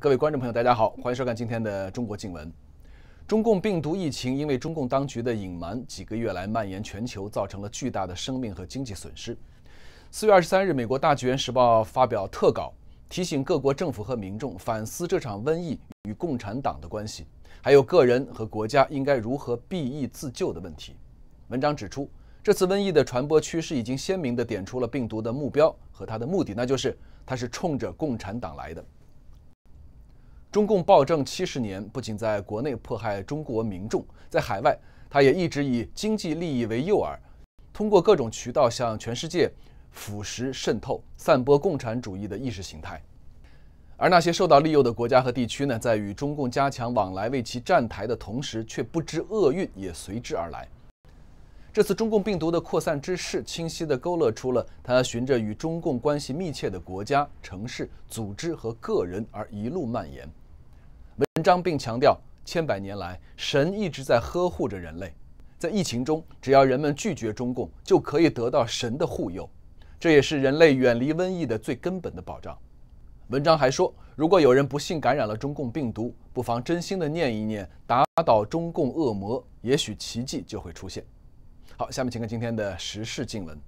各位观众朋友，大家好，欢迎收看今天的中国新闻。中共病毒疫情因为中共当局的隐瞒，几个月来蔓延全球，造成了巨大的生命和经济损失。四月二十三日，美国《大纪元时报》发表特稿，提醒各国政府和民众反思这场瘟疫与共产党的关系，还有个人和国家应该如何避疫自救的问题。文章指出，这次瘟疫的传播趋势已经鲜明地点出了病毒的目标和它的目的，那就是它是冲着共产党来的。中共暴政七十年，不仅在国内迫害中国民众，在海外，他也一直以经济利益为诱饵，通过各种渠道向全世界腐蚀渗透，散播共产主义的意识形态。而那些受到利诱的国家和地区呢，在与中共加强往来为其站台的同时，却不知厄运也随之而来。这次中共病毒的扩散之势，清晰地勾勒出了它循着与中共关系密切的国家、城市、组织和个人而一路蔓延。章并强调，千百年来，神一直在呵护着人类。在疫情中，只要人们拒绝中共，就可以得到神的护佑，这也是人类远离瘟疫的最根本的保障。文章还说，如果有人不幸感染了中共病毒，不妨真心的念一念“打倒中共恶魔”，也许奇迹就会出现。好，下面请看今天的时事新闻。